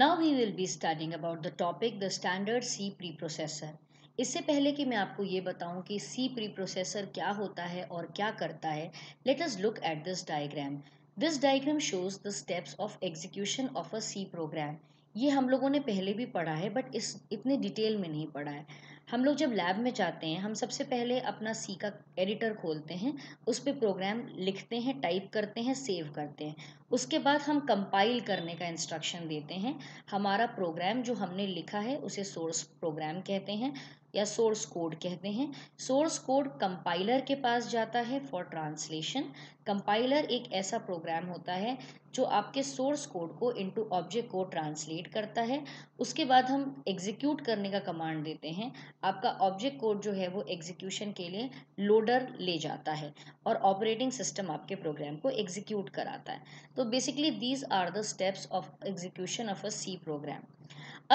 Now we will be studying about the topic the standard C preprocessor इससे पहले कि मैं आपको ये बताऊं कि सी प्री प्रोसेसर क्या होता है और क्या करता है let us look at this diagram this diagram shows the steps of execution of a C program ये हम लोगों ने पहले भी पढ़ा है बट इस इतने डिटेल में नहीं पढ़ा है हम लोग जब लैब में जाते हैं हम सबसे पहले अपना सी का एडिटर खोलते हैं उस पर प्रोग्राम लिखते हैं टाइप करते हैं सेव करते हैं उसके बाद हम कंपाइल करने का इंस्ट्रक्शन देते हैं हमारा प्रोग्राम जो हमने लिखा है उसे सोर्स प्रोग्राम कहते हैं या सोर्स कोड कहते हैं सोर्स कोड कंपाइलर के पास जाता है फॉर ट्रांसलेशन कंपाइलर एक ऐसा प्रोग्राम होता है जो आपके सोर्स कोड को इनटू ऑब्जेक्ट को ट्रांसलेट करता है उसके बाद हम एग्जीक्यूट करने का कमांड देते हैं आपका ऑब्जेक्ट कोड जो है वो एग्जीक्यूशन के लिए लोडर ले जाता है और ऑपरेटिंग सिस्टम आपके प्रोग्राम को एग्जीक्यूट कराता है तो तो basically these are the steps of execution of a C program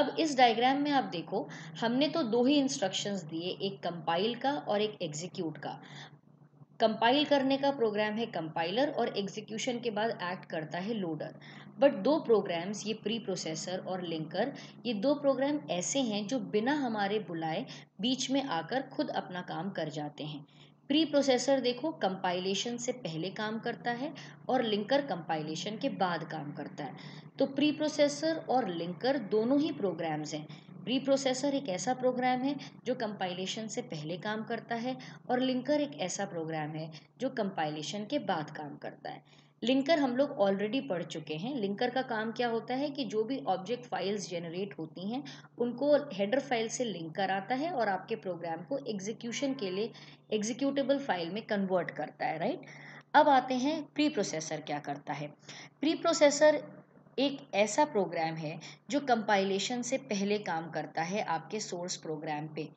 अब इस डायग्राम में आप देखो हमने तो दो ही इंस्ट्रक्शंस दिए एक कंपाइल का और एक एग्जीक्यूट का कंपाइल करने का प्रोग्राम है कंपाइलर और एग्जीक्यूशन के बाद एक्ट करता है लोडर बट दो प्रोग्राम्स ये प्री प्रोसेसर और लिंकर ये दो प्रोग्राम ऐसे हैं जो बिना हमारे बुलाए बीच में आकर खुद अपना काम कर जाते हैं प्री प्रोसेसर देखो कंपाइलेशन से पहले काम करता है और लिंकर कंपाइलेशन के बाद काम करता है तो प्री प्रोसेसर और लिंकर दोनों ही प्रोग्राम्स हैं प्री प्रोसेसर एक ऐसा प्रोग्राम है जो कंपाइलेशन से पहले काम करता है और लिंकर एक ऐसा प्रोग्राम है जो कंपाइलेशन के बाद काम करता है लिंकर हम लोग ऑलरेडी पढ़ चुके हैं लिंकर का काम क्या होता है कि जो भी ऑब्जेक्ट फाइल्स जेनरेट होती हैं उनको हेडर फाइल से लिंक कराता है और आपके प्रोग्राम को एग्जीक्यूशन के लिए एग्जीक्यूटेबल फाइल में कन्वर्ट करता है राइट अब आते हैं प्री प्रोसेसर क्या करता है प्री प्रोसेसर एक ऐसा प्रोग्राम है जो कंपाइलेशन से पहले काम करता है आपके सोर्स प्रोग्राम पे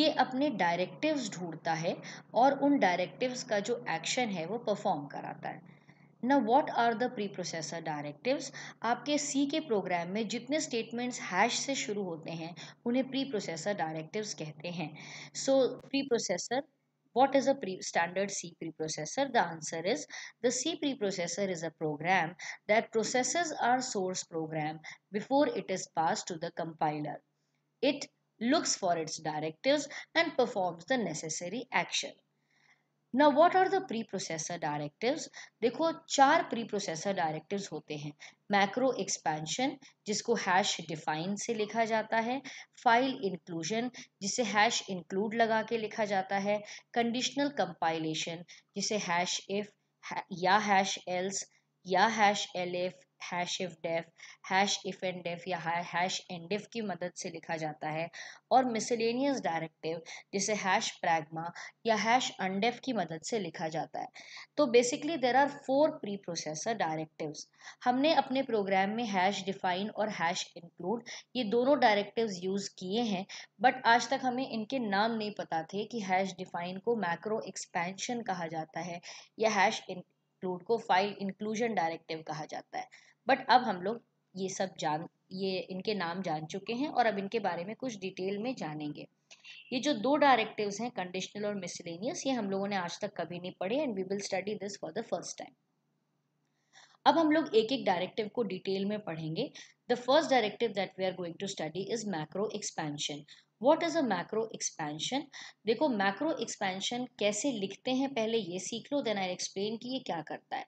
ये अपने डायरेक्टिव्स ढूंढता है और उन डायरेक्टिव्स का जो एक्शन है वो परफॉर्म कराता है ना what are the preprocessor directives आपके सी के प्रोग्राम में जितने स्टेटमेंट्स हैश से शुरू होते हैं उन्हें प्री प्रोसेसर डायरेक्टिव्स कहते हैं so preprocessor what is a C preprocessor the answer is the C preprocessor is a program that process our source program before it is pass to the compiler it looks for its directive and performs the necessary action ना what are the preprocessor directives देखो चार preprocessor directive होते हैं macro expansion जिसको hash define से लिखा जाता है फाइल इंक्लूजन जिसे हैश इंक्लूड लगा के लिखा जाता है कंडीशनल कंपाइलेशन जिसे हैश इफ या हैश एल्स या hash elif hash ifdef hash ifndef या हैश एंड डेफ की मदद से लिखा जाता है और मिसलेनियस डायरेक्टिव जिसे हैश प्रैग्मा या हैश अनडेफ की मदद से लिखा जाता है तो basically there are four preprocessor directive हमने अपने प्रोग्राम में हैश डिफाइन और हैश इंक्लूड ये दोनों डायरेक्टिव यूज़ किए हैं बट आज तक हमें इनके नाम नहीं पता थे कि हैश डिफाइन को मैक्रो एक्सपेंशन कहा जाता है या हैश इंक्लूड को फाइल इंक्लूजन डायरेक्टिव कहा जाता है बट अब हम लोग ये सब जान ये इनके नाम जान चुके हैं और अब इनके बारे में कुछ डिटेल में जानेंगे ये जो दो डायरेक्टिव्स हैं कंडीशनल और मिसलेनियस ये हम लोगों ने आज तक कभी नहीं पढ़े and we will study this for the first time अब हम लोग एक एक डायरेक्टिव को डिटेल में पढ़ेंगे the first directive that we are going to study is macro expansion what is a macro expansion देखो मैक्रो एक्सपेंशन कैसे लिखते हैं पहले ये सीख लो देन आई एक्सप्लेन कि ये क्या करता है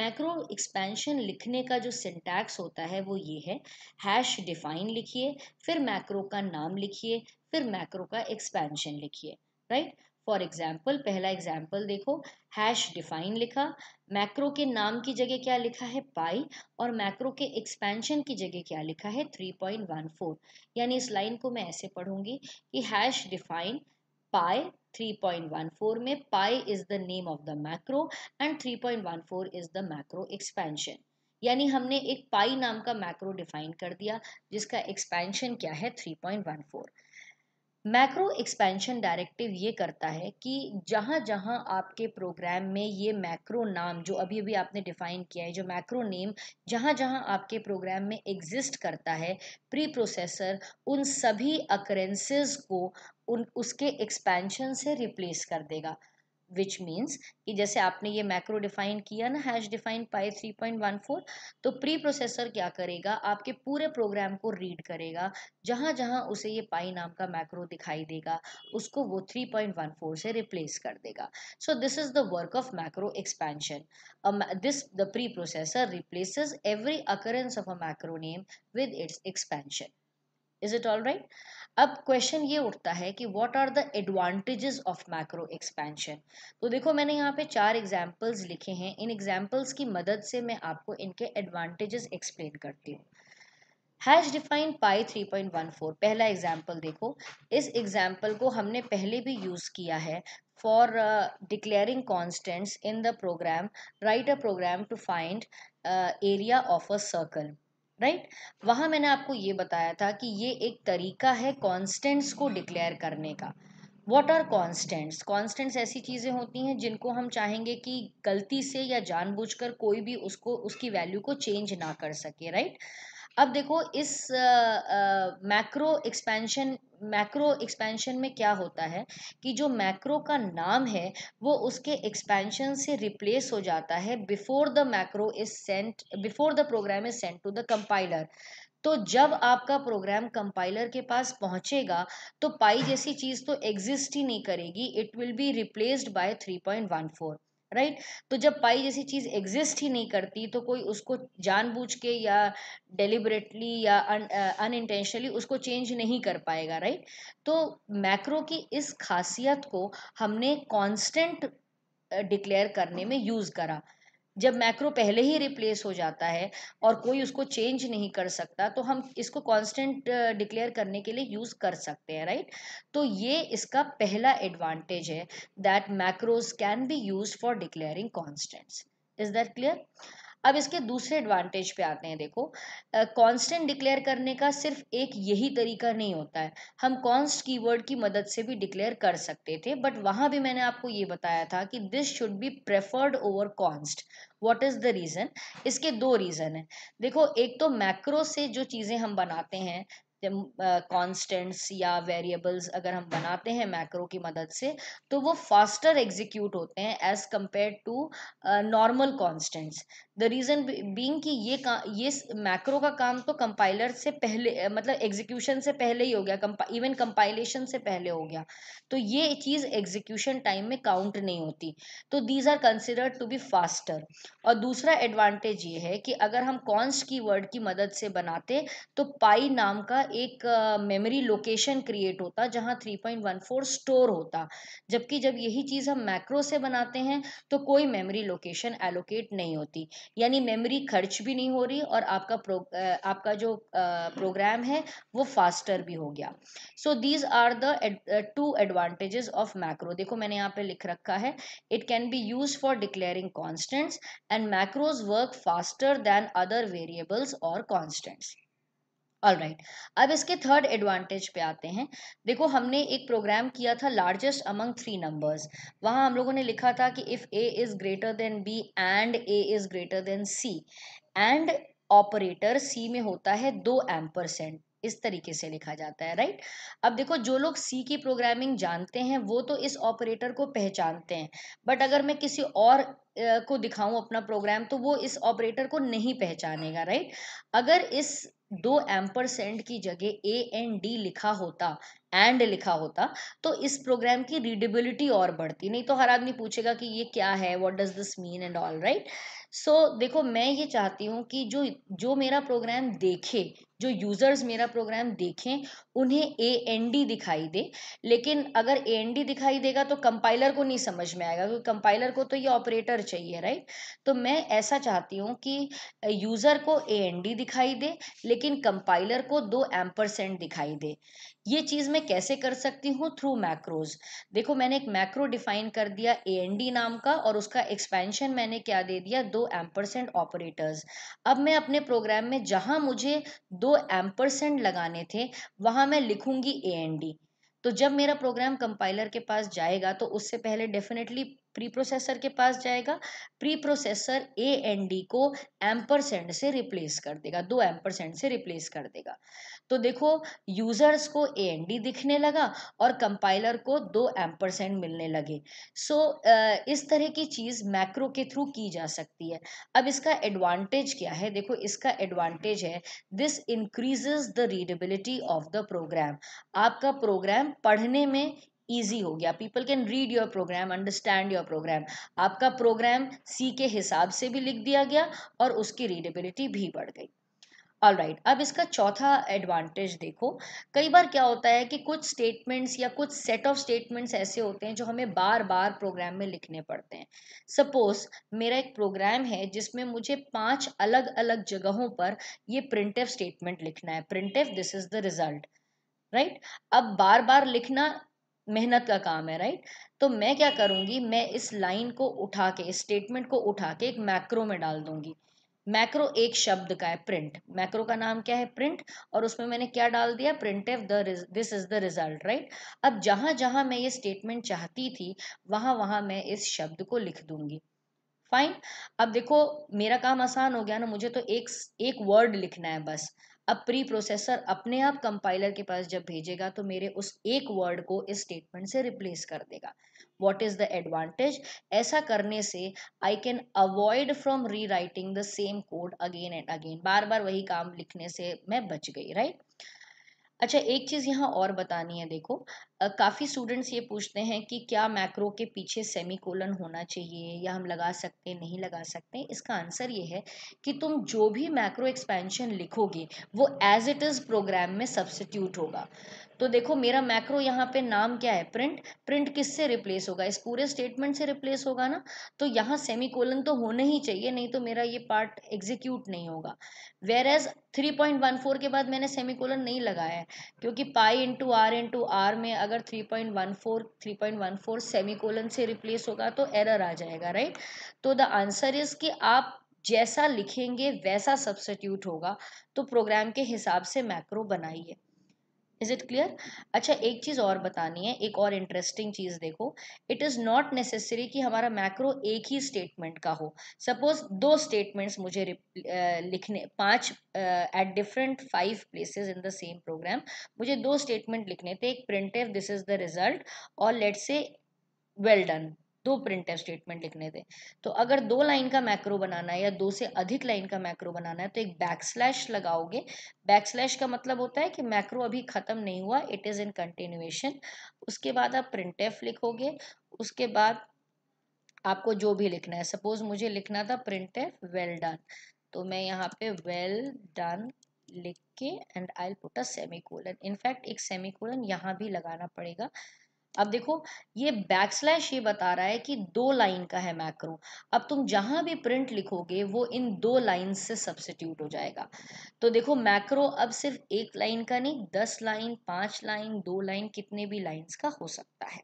मैक्रो एक्सपेंशन लिखने का जो सिंटैक्स होता है वो ये है हैश डिफाइन लिखिए फिर मैक्रो का नाम लिखिए फिर मैक्रो का एक्सपेंशन लिखिए राइट right? फॉर एग्जाम्पल पहला एग्जाम्पल देखो हैश डिफाइन लिखा मैक्रो के नाम की जगह क्या लिखा है पाई और मैक्रो के एक्सपेंशन की जगह क्या लिखा है 3.14 यानी इस लाइन को मैं ऐसे पढ़ूंगी कि हैश डिफाइन पाई 3.14 में pi is the name of the macro and 3.14 is the macro expansion यानी हमने एक पाई नाम का मैक्रो डिफाइन कर दिया जिसका एक्सपेंशन क्या है 3.14 मैक्रो एक्सपेंशन डायरेक्टिव ये करता है कि जहाँ जहाँ आपके प्रोग्राम में ये मैक्रो नाम जो अभी अभी आपने डिफाइन किया है जो मैक्रो नेम जहाँ जहाँ आपके प्रोग्राम में एग्जिस्ट करता है प्री प्रोसेसर उन सभी अक्रेंसेस को उन उसके एक्सपेंशन से रिप्लेस कर देगा विच मीन्स कि जैसे आपने ये मैक्रो डिफाइन किया ना हैश डिफाइन पाई 3.14 तो प्री प्रोसेसर क्या करेगा आपके पूरे प्रोग्राम को रीड करेगा जहाँ जहाँ उसे ये पाई नाम का मैक्रो दिखाई देगा उसको वो 3.14 से रिप्लेस कर देगा so this is the work of macro expansion this the preprocessor replace every occurrence of a macro name with its expansion is it all right अब क्वेश्चन ये उठता है कि what are the advantages of macro expansion तो देखो मैंने यहाँ पे चार एग्जांपल्स लिखे हैं इन एग्जांपल्स की मदद से मैं आपको इनके एडवांटेजेस एक्सप्लेन करती हूँ hash define pi three point one four पहला एग्जांपल देखो इस एग्जांपल को हमने पहले भी यूज़ किया है for declaring constants in the program right a program to find area of a circle right right? मैंने आपको ये बताया था कि ये एक तरीका है कॉन्स्टेंट्स को डिक्लेयर करने का वॉट आर कॉन्स्टेंट्स कॉन्स्टेंट्स ऐसी चीज़ें होती हैं जिनको हम चाहेंगे कि गलती से या जानबूझकर कोई भी उसको उसकी वैल्यू को चेंज ना कर सके राइट right? अब देखो इस मैक्रो एक्सपेंशन मैक्रो एक्सपेंशन में क्या होता है कि जो मैक्रो का नाम है वो उसके एक्सपेंशन से रिप्लेस हो जाता है before the macro is sent before the program is sent to the compiler तो जब आपका प्रोग्राम कंपाइलर के पास पहुंचेगा तो पाई जैसी चीज़ तो एग्जिस्ट ही नहीं करेगी it will be replaced by 3.14 right right? तो जब पाई जैसी चीज़ एग्जिस्ट ही नहीं करती तो कोई उसको जानबूझ के या डेलिबरेटली या अन अनइंटेंशनली उसको चेंज नहीं कर पाएगा राइट right? तो मैक्रो की इस खासियत को हमने कांस्टेंट डिक्लेयर करने में यूज़ करा जब मैक्रो पहले ही रिप्लेस हो जाता है और कोई उसको चेंज नहीं कर सकता तो हम इसको कांस्टेंट डिक्लेयर करने के लिए यूज़ कर सकते हैं राइट तो ये इसका पहला एडवांटेज है that macros can be use for declaring constants is that clear अब इसके दूसरे एडवांटेज पे आते हैं देखो कांस्टेंट uh, डिक्लेयर करने का सिर्फ एक यही तरीका नहीं होता है हम कॉन्स्ट कीवर्ड की मदद से भी डिक्लेयर कर सकते थे बट वहां भी मैंने आपको ये बताया था कि this should be preferred over const what is the reason इसके दो रीज़न है देखो एक तो मैक्रो से जो चीज़ें हम बनाते हैं कॉन्स्टेंट्स या वेरिएबल्स अगर हम बनाते हैं मैक्रो की मदद से तो वो फास्टर एग्जीक्यूट होते हैं as compare to normal constants the reason being कि ये का ये मैक्रो का काम तो कंपाइलर से पहले मतलब एग्जीक्यूशन से पहले ही हो गया इवन कंपाइलेशन से पहले हो गया तो ये चीज़ एग्जीक्यूशन टाइम में काउंट नहीं होती तो these are considered to be faster और दूसरा एडवांटेज ये है कि अगर हम कॉन्स्ट की वर्ड की मदद से बनाते तो पाई नाम का एक मेमोरी लोकेशन क्रिएट होता जहाँ three point one four store होता जबकि जब यही चीज़ हम मैक्रो से बनाते हैं तो कोई मेमोरी लोकेशन एलोकेट नहीं होती यानी मेमोरी खर्च भी नहीं हो रही और आपका प्रो आपका जो प्रोग्राम है वो फास्टर भी हो गया so these are the two advantages of macro देखो मैंने यहाँ पे लिख रखा है it can be use for declaring constants and macros work faster than other variables और कॉन्स्टेंट्स ऑल राइट right. अब इसके थर्ड एडवांटेज पे आते हैं देखो हमने एक प्रोग्राम किया था लार्जेस्ट अमंग थ्री नंबर्स वहाँ हम लोगों ने लिखा था कि if A is greater than B and A is greater than C and operator C में होता है दो एम्परसेंट इस तरीके से लिखा जाता है राइट अब देखो जो लोग सी की प्रोग्रामिंग जानते हैं वो तो इस ऑपरेटर को पहचानते हैं बट अगर मैं किसी और को दिखाऊं अपना प्रोग्राम तो वो इस ऑपरेटर को नहीं पहचानेगा राइट अगर इस दो सेंड की जगह ए एन डी लिखा होता एंड लिखा होता तो इस प्रोग्राम की रीडेबिलिटी और बढ़ती नहीं तो हर आदमी पूछेगा कि ये क्या है what does this mean and all right so देखो मैं ये चाहती हूँ कि जो जो मेरा प्रोग्राम देखे जो यूज़र्स मेरा प्रोग्राम देखें उन्हें ए एन डी दिखाई दे लेकिन अगर ए एन डी दिखाई देगा तो कंपाइलर को नहीं समझ में आएगा क्योंकि कंपाइलर को तो ये ऑपरेटर चाहिए राइट तो मैं ऐसा चाहती हूँ कि यूज़र को ए एन डी दिखाई दे लेकिन कंपाइलर को दो एम्परसेंट दिखाई दे ये चीज़ मैं कैसे कर सकती हूँ थ्रू मैक्रोज देखो मैंने एक मैक्रो डिफाइन कर दिया ए एन डी नाम का और उसका एक्सपेंशन मैंने क्या दे दिया दो एम्परसेंट ऑपरेटर्स अब मैं अपने प्रोग्राम में जहां मुझे दो एम्परसेंट लगाने थे वहां मैं लिखूंगी ए एन डी तो जब मेरा प्रोग्राम कंपाइलर के पास जाएगा तो उससे पहले डेफिनेटली प्री प्रोसेसर के पास जाएगा preprocessor A N D को एम्परसेंड से रिप्लेस कर देगा दो एम्पर सेंड से रिप्लेस कर देगा तो देखो यूजर्स को ए एंड डी दिखने लगा और कंपाइलर को दो एम्पर सेंड मिलने लगे सो so, इस तरह की चीज़ मैक्रो के थ्रू की जा सकती है अब इसका एडवांटेज क्या है देखो इसका एडवांटेज है this increases the readability of the program आपका प्रोग्राम पढ़ने में ईजी हो गया people can read your program understand your program आपका प्रोग्राम सी के हिसाब से भी लिख दिया गया और उसकी रीडेबिलिटी भी बढ़ गई ऑल राइट right. अब इसका चौथा एडवांटेज देखो कई बार क्या होता है कि कुछ स्टेटमेंट्स या कुछ सेट ऑफ स्टेटमेंट्स ऐसे होते हैं जो हमें बार बार प्रोग्राम में लिखने पड़ते हैं सपोज मेरा एक प्रोग्राम है जिसमें मुझे पांच अलग अलग जगहों पर ये प्रिंट स्टेटमेंट लिखना है print this is the result right अब बार बार लिखना मेहनत का काम है राइट तो मैं क्या करूंगी मैं इस लाइन को उठा के इस स्टेटमेंट को उठा के एक मैक्रो में डाल दूंगी मैक्रो एक शब्द का है प्रिंट मैक्रो का नाम क्या है प्रिंट और उसमें मैंने क्या डाल दिया print the this is the result right अब जहां जहां मैं ये स्टेटमेंट चाहती थी वहां वहां मैं इस शब्द को लिख दूंगी फाइन अब देखो मेरा काम आसान हो गया ना मुझे तो एक एक वर्ड लिखना है बस अब प्री प्रोसेसर अपने आप कंपाइलर के पास जब भेजेगा तो मेरे उस एक वर्ड को इस स्टेटमेंट से रिप्लेस कर देगा वॉट इज़ द एडवांटेज ऐसा करने से I can avoid from rewriting the same code again and again बार बार वही काम लिखने से मैं बच गई राइट right? अच्छा एक चीज़ यहाँ और बतानी है देखो काफ़ी स्टूडेंट्स ये पूछते हैं कि क्या मैक्रो के पीछे सेमी कोलन होना चाहिए या हम लगा सकते हैं नहीं लगा सकते इसका आंसर ये है कि तुम जो भी मैक्रो एक्सपेंशन लिखोगे वो एज इट इज़ प्रोग्राम में सब्सिट्यूट होगा तो देखो मेरा मैक्रो यहाँ पे नाम क्या है प्रिंट प्रिंट किससे रिप्लेस होगा इस पूरे स्टेटमेंट से रिप्लेस होगा ना तो यहाँ सेमी कोलन तो होना ही चाहिए नहीं तो मेरा ये पार्ट एग्जीक्यूट नहीं होगा whereas three point one four के बाद मैंने सेमी कोलन नहीं लगाया है क्योंकि pi into are into r में अगर 3.14 3.14 सेमीकोलन से रिप्लेस होगा तो एरर आ जाएगा राइट तो द आंसर इज कि आप जैसा लिखेंगे वैसा सब्सटीट्यूट होगा तो प्रोग्राम के हिसाब से मैक्रो बनाइए इज इट क्लियर अच्छा एक चीज़ और बतानी है एक और इंटरेस्टिंग चीज़ देखो इट इज़ नॉट नेसेसरी कि हमारा मैक्रो एक ही स्टेटमेंट का हो सपोज दो स्टेटमेंट्स मुझे लिखने पांच at different five places in the same program मुझे दो स्टेटमेंट लिखने थे एक printf this is the result और लेट से वेल डन दो प्रिंट स्टेटमेंट लिखने दें तो अगर दो लाइन का मैक्रो बनाना है या दो से अधिक लाइन का मैक्रो बनाना है तो एक बैक स्लैश लगाओगे बैक स्लैश का मतलब होता है कि मैक्रो अभी ख़त्म नहीं हुआ इट इज़ इन कंटिन्यूएशन उसके बाद आप प्रिंट एफ लिखोगे उसके बाद आपको जो भी लिखना है सपोज मुझे लिखना था प्रिंट एफ वेल डन तो मैं यहाँ पे वेल डन लिख के and I put a semicolon in fact एक सेमी कोलन यहाँ भी लगाना पड़ेगा अब देखो ये बैक स्लैश ये बता रहा है कि दो लाइन का है मैक्रो अब तुम जहां भी प्रिंट लिखोगे वो इन दो लाइन से सब्सिट्यूट हो जाएगा तो देखो मैक्रो अब सिर्फ एक लाइन का नहीं दस लाइन पांच लाइन दो लाइन कितने भी लाइन्स का हो सकता है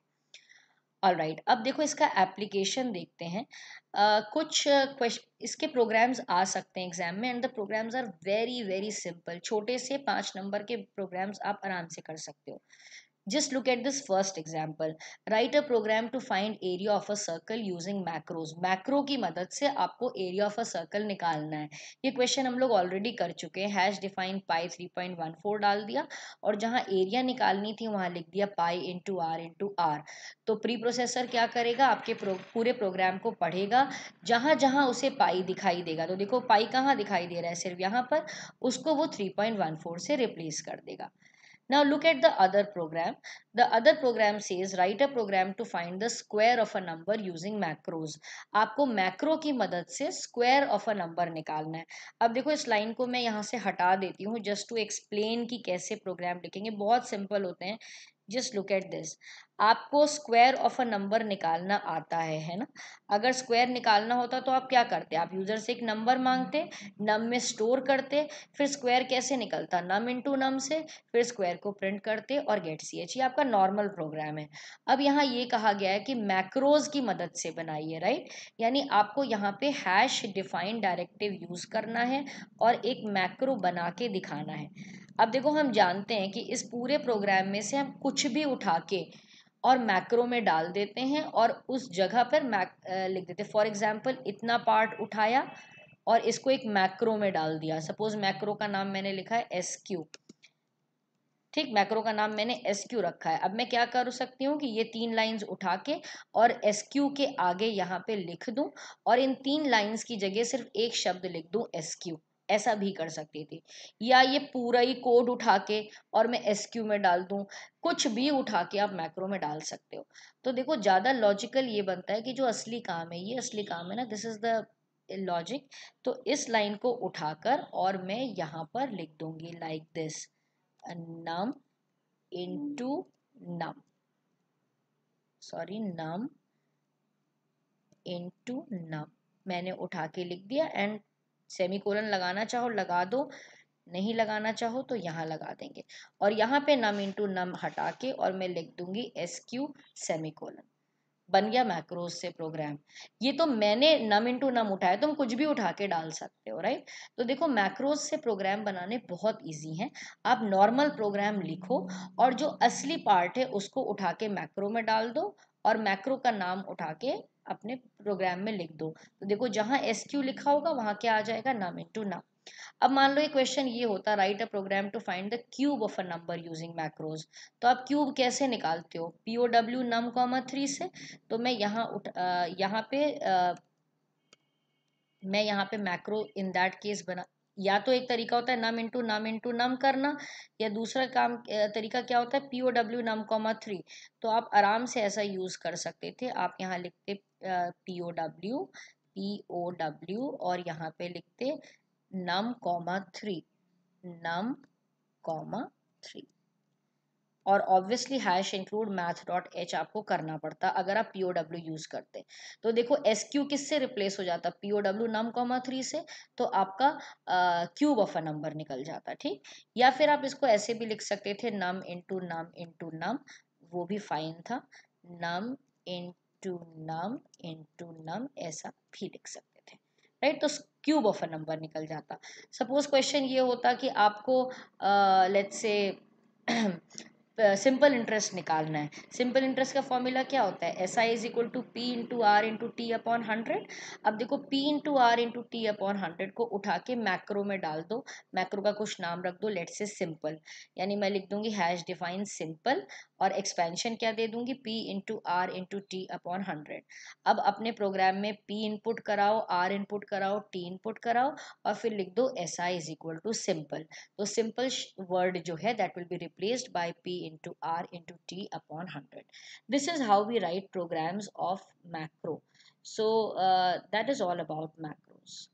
ऑल राइट right. अब देखो इसका एप्लीकेशन देखते हैं uh, कुछ क्वेश्चन इसके प्रोग्राम्स आ सकते हैं एग्जाम में and the programs are very very simple छोटे से पाँच नंबर के प्रोग्राम्स आप आराम से कर सकते हो Just look at this first example. Write a program to find area of a circle using macros. Macro की मदद से आपको area of a circle निकालना है ये question हम लोग already कर चुके हैं hash define pi 3.14 डाल दिया और जहाँ area निकालनी थी वहाँ लिख दिया pi into r into r. तो प्री प्रोसेसर क्या करेगा आपके प्रो, पूरे प्रोग्राम को पढ़ेगा जहाँ जहाँ उसे पाई दिखाई देगा तो देखो पाई कहाँ दिखाई दे रहा है सिर्फ यहाँ पर उसको वो 3.14 से replace कर देगा Now look at the other program. The other program says write a program to find the square of a number using macros. aapko macro ki madad se square of a number nikalna hai ab dekho is line ko main yahan se hata deti hu just to explain ki kaise program likhenge bahut simple hote hain just look at this आपको square of a number निकालना आता है है ना अगर square निकालना होता तो आप क्या करते आप यूज़र से एक नंबर मांगते नम में स्टोर करते फिर स्क्वायर कैसे निकलता नम इंटू नम से फिर स्क्वायर को प्रिंट करते और गेट सी एच ये आपका नॉर्मल प्रोग्राम है अब यहाँ ये कहा गया है कि मैक्रोज की मदद से बनाइए राइट यानी आपको यहाँ पे हैश डिफाइन डायरेक्टिव यूज़ करना है और एक मैक्रो बना के दिखाना है अब देखो हम जानते हैं कि इस पूरे प्रोग्राम में से हम कुछ भी उठा के और मैक्रो में डाल देते हैं और उस जगह पर मैक लिख देते फॉर एग्जाम्पल इतना पार्ट उठाया और इसको एक मैक्रो में डाल दिया सपोज मैक्रो का नाम मैंने लिखा है एस क्यू ठीक मैक्रो का नाम मैंने एस क्यू रखा है अब मैं क्या कर सकती हूँ कि ये तीन लाइंस उठा के और एस क्यू के आगे यहाँ पे लिख दूँ और इन तीन लाइंस की जगह सिर्फ एक शब्द लिख दूँ एस क्यू ऐसा भी कर सकती थी या ये पूरा ही कोड उठा के और मैं एस क्यू में डाल दूँ कुछ भी उठा के आप मैक्रो में डाल सकते हो तो देखो ज़्यादा लॉजिकल ये बनता है कि जो असली काम है ये असली काम है ना दिस इज़ द लॉजिक तो इस लाइन को उठाकर और मैं यहाँ पर लिख दूंगी like this num into num sorry num into num मैंने उठा के लिख दिया एंड सेमी कोलन लगाना चाहो लगा दो नहीं लगाना चाहो तो यहाँ लगा देंगे और यहाँ पे नम इंटू नम हटा के और मैं लिख दूंगी एस क्यू सेमी कोलन बन गया मैक्रोस से प्रोग्राम ये तो मैंने नम इंटू नम उठाया तुम कुछ भी उठा के डाल सकते हो राइट तो देखो मैक्रोस से प्रोग्राम बनाने बहुत इजी हैं आप नॉर्मल प्रोग्राम लिखो और जो असली पार्ट है उसको उठा के मैक्रो में डाल दो और मैक्रो का नाम उठा के अपने प्रोग्राम में लिख दो तो देखो जहाँ एस क्यू लिखा होगा वहाँ क्या आ जाएगा नाम टू नाम अब मान लो ये क्वेश्चन ये होता right a program to find the cube of a number using macros तो आप क्यूब कैसे निकालते हो P O W num comma three से तो मैं यहाँ उठ यहाँ पे आ, मैं यहाँ पे मैक्रो इन दैट केस बना या तो एक तरीका होता है नम इंटू नम इंटू नम करना या दूसरा काम तरीका क्या होता है P O W num comma three तो आप आराम से ऐसा यूज़ कर सकते थे आप यहाँ लिखते P O W P O W और यहाँ पे लिखते num comma three num comma three और obviously hash include math dot H आपको करना पड़ता अगर आप पी ओ डब्ल्यू यूज़ करते तो देखो एस क्यू किस से रिप्लेस हो जाता P O W num comma three से तो आपका क्यूब ऑफ अ नंबर निकल जाता ठीक या फिर आप इसको ऐसे भी लिख सकते थे नम टू नम टू नम वो भी फाइन था नम टू नम इंटू नम ऐसा भी लिख सकते थे राइट तो क्यूब ऑफ अ नंबर निकल जाता सपोज क्वेश्चन ये होता कि आपको let's uh, say simple interest निकालना है सिंपल इंटरेस्ट का फॉर्मूला क्या होता है S I is equal to P into are into T upon hundred अब देखो P into are into T upon hundred को उठा के मैक्रो में डाल दो मैक्रो का कुछ नाम रख दो लेट्स से सिंपल यानी मैं लिख दूंगी हैश डिफाइन सिंपल और एक्सपेंशन क्या दे दूंगी P into are into T upon hundred अब अपने प्रोग्राम में पी इनपुट कराओ आर इनपुट कराओ टी इनपुट कराओ और फिर लिख दो S I is equal to simple तो सिंपल वर्ड जो है that will be replaced by P into R into T upon 100. This is how we write programs of macro. So uh, that is all about macros.